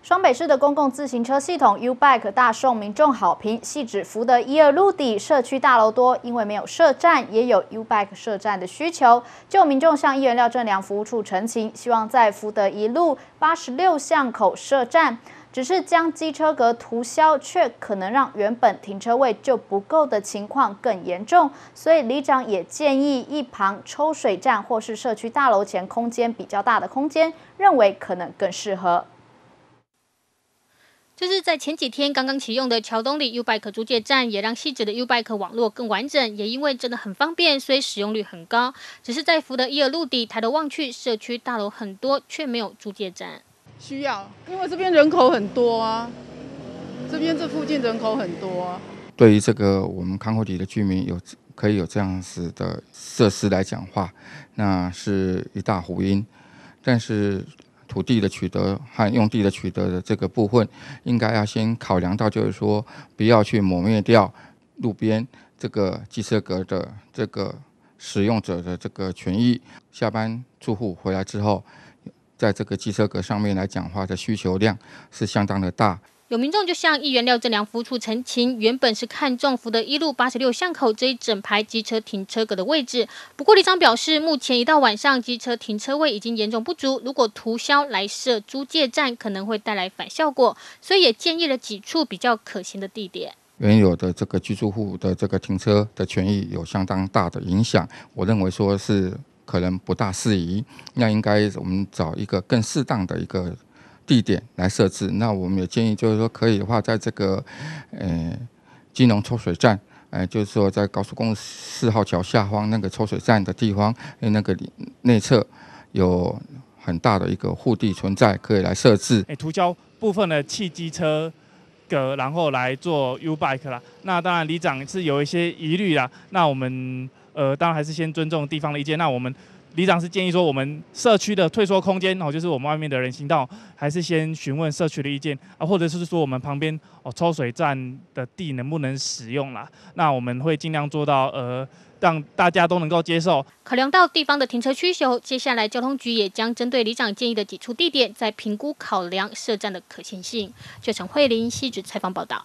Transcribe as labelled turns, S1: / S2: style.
S1: 双北市的公共自行车系统 Ubike 大受民众好评，系指福德一路底社区大楼多，因为没有设站，也有 Ubike 设站的需求。就民众向议员廖正良服务处澄情，希望在福德一路八十六巷口设站，只是将机车格涂销，却可能让原本停车位就不够的情况更严重。所以里长也建议一旁抽水站或是社区大楼前空间比较大的空间，认为可能更适合。
S2: 就是在前几天刚刚启用的桥东里 U Bike 租借站，也让西致的 U Bike 网络更完整。也因为真的很方便，所以使用率很高。只是在福德伊尔路底抬头望去，社区大楼很多，却没有租借站。需要，因为这边人口很多啊，这边这附近人口很多。
S3: 对于这个我们康乐里的居民有可以有这样子的设施来讲话，那是一大福音。但是。土地的取得和用地的取得的这个部分，应该要先考量到，就是说，不要去抹灭掉路边这个机车格的这个使用者的这个权益。下班住户回来之后，在这个机车格上面来讲话的需求量是相当的大。
S2: 有民众就像议员廖正良提处陈情，原本是看中福德一路八十六巷口这一整排机车停车格的位置。不过李长表示，目前一到晚上，机车停车位已经严重不足，如果涂消来设租借站，可能会带来反效果，所以也建议了几处比较可行的地点。
S3: 原有的这个居住户的这个停车的权益有相当大的影响，我认为说是可能不大适宜，那应该我们找一个更适当的一个。地点来设置，那我们也建议就是说，可以的话，在这个，呃，金融抽水站，呃，就是说在高速公路四号桥下方那个抽水站的地方，那个内侧有很大的一个护地存在，可以来设置。
S4: 哎，涂胶部分的汽机车，然后来做 U bike 啦。那当然，里长是有一些疑虑啦。那我们，呃，当然还是先尊重地方的意见。那我们。里长是建议说，我们社区的退缩空间，然就是我们外面的人行道，还是先询问社区的意见啊，或者是说我们旁边哦抽水站的地能不能使用啦？那我们会尽量做到呃，让大家都能够接受。
S2: 考量到地方的停车需求，接下来交通局也将针对里长建议的几处地点，在评估考量设站的可行性。记者陈惠玲，细致采访报道。